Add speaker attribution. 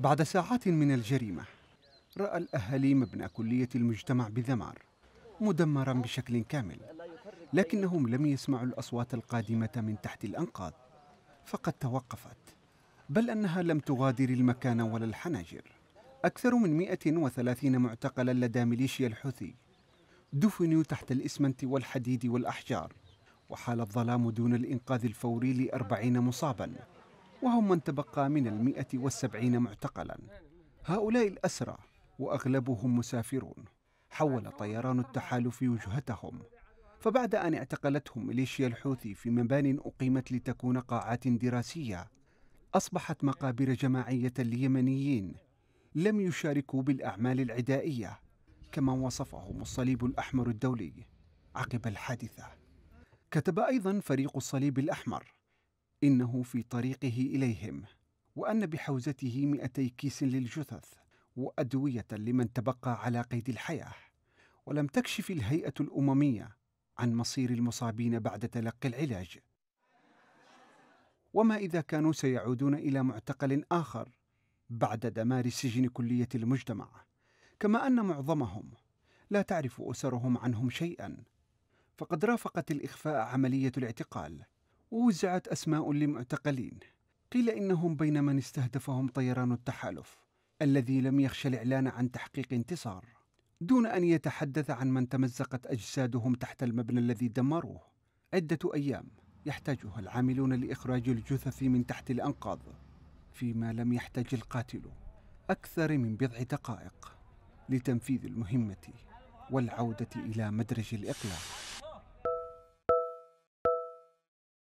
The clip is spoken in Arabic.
Speaker 1: بعد ساعات من الجريمة رأى الأهالي مبنى كلية المجتمع بذمار مدمرا بشكل كامل لكنهم لم يسمعوا الأصوات القادمة من تحت الأنقاض فقد توقفت بل أنها لم تغادر المكان ولا الحناجر أكثر من 130 معتقلا لدى ميليشيا الحوثي دفنوا تحت الإسمنت والحديد والأحجار وحال الظلام دون الإنقاذ الفوري لأربعين مصاباً وهم من تبقى من المئة والسبعين معتقلا هؤلاء الأسرى وأغلبهم مسافرون حول طيران التحالف وجهتهم فبعد أن اعتقلتهم ميليشيا الحوثي في مبان أقيمت لتكون قاعات دراسية أصبحت مقابر جماعية ليمنيين لم يشاركوا بالأعمال العدائية كما وصفهم الصليب الأحمر الدولي عقب الحادثة كتب أيضا فريق الصليب الأحمر إنه في طريقه إليهم وأن بحوزته مئتي كيس للجثث وأدوية لمن تبقى على قيد الحياة ولم تكشف الهيئة الأممية عن مصير المصابين بعد تلقي العلاج وما إذا كانوا سيعودون إلى معتقل آخر بعد دمار سجن كلية المجتمع كما أن معظمهم لا تعرف أسرهم عنهم شيئا فقد رافقت الإخفاء عملية الاعتقال ووزعت أسماء لمعتقلين قيل إنهم بين من استهدفهم طيران التحالف الذي لم يخش الإعلان عن تحقيق انتصار دون أن يتحدث عن من تمزقت أجسادهم تحت المبنى الذي دمروه عدة أيام يحتاجها العاملون لإخراج الجثث من تحت الأنقاض فيما لم يحتاج القاتل أكثر من بضع دقائق لتنفيذ المهمة والعودة إلى مدرج الإقلاع